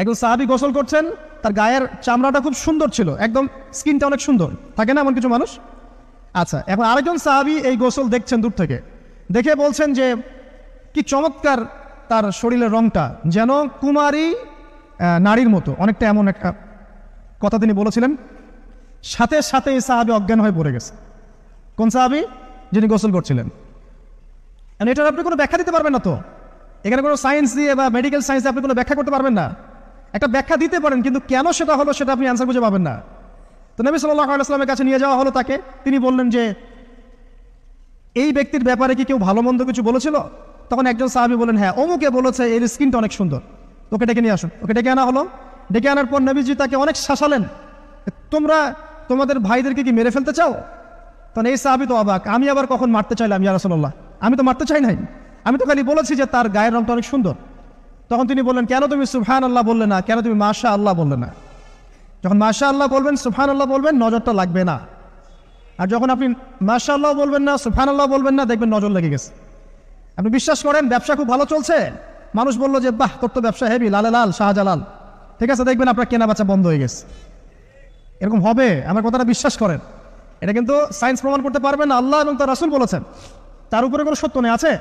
একজন সাহাবি গোসল করছেন তার গায়ের চামড়াটা খুব সুন্দর ছিল একদম স্কিনটা অনেক সুন্দর থাকে না এমন কিছু মানুষ আচ্ছা এখন আরেকজন সাহাবি এই গোসল দেখছেন দূর থেকে দেখে বলছেন যে কি চমৎকার তার শরীরের রংটা যেন কুমারী নারীর মতো অনেকটা এমন একটা কথা তিনি বলেছিলেন সাথে সাথে এই সাহাবি অজ্ঞান হয়ে পড়ে গেছে কোন সাহাবি যিনি গোসল করছিলেন মানে এটার আপনি কোনো ব্যাখ্যা দিতে পারবেন না তো এখানে কোনো সায়েন্স দিয়ে বা মেডিকেল সায়েন্স আপনি কোনো ব্যাখ্যা করতে পারবেন না একটা ব্যাখ্যা দিতে পারেন কিন্তু কেন সেটা হলো সেটা আপনি অ্যান্সার খুঁজে পাবেন না তো নবী সাল্লাহ আলাইস্লামের কাছে নিয়ে যাওয়া হলো তাকে তিনি বললেন যে এই ব্যক্তির ব্যাপারে কি কেউ ভালো মন্দ কিছু বলেছিল তখন একজন সাহাবি বলেন হ্যাঁ অমুকে বলেছে এর স্কিনটা অনেক সুন্দর ওকে ডেকে নিয়ে আসুন ওকে ডেকে আনা হলো ডেকে আনার পর নবীজি তাকে অনেক শাসালেন তোমরা তোমাদের ভাইদেরকে কি মেরে ফেলতে চাও তখন এই সাহাবি তো অবাক আমি আবার কখন মারতে চাইলাম ইয়ারসল্লাহ আমি তো মারতে চাই নাই আমি তো খালি বলেছি যে তার গায়ের রংটা অনেক সুন্দর তখন তিনি বললেন কেন তুমি সুফহান আল্লাহ বললে না কেন তুমি মাশা আল্লাহ বললে না যখন মাশা আল্লাহ বলবেন সুফহান আল্লাহ বলবেন নজরটা লাগবে না আর যখন আপনি মাশা আল্লাহ বলবেন না সুফহান আল্লাহ বলবেন না দেখবেন নজর লেগে গেছে আপনি বিশ্বাস করেন ব্যবসা খুব ভালো চলছে মানুষ বলল যে বাহ তোর তো ব্যবসা হেবি লালে লাল শাহজালাল ঠিক আছে দেখবেন আপনার কেনা বাচ্চা বন্ধ হয়ে গেছে এরকম হবে আমার কথাটা বিশ্বাস করেন এটা কিন্তু সায়েন্স প্রমাণ করতে পারবেন আল্লাহ এবং তার রাসুল বলেছেন তার উপরে কোনো সত্য নেই আছে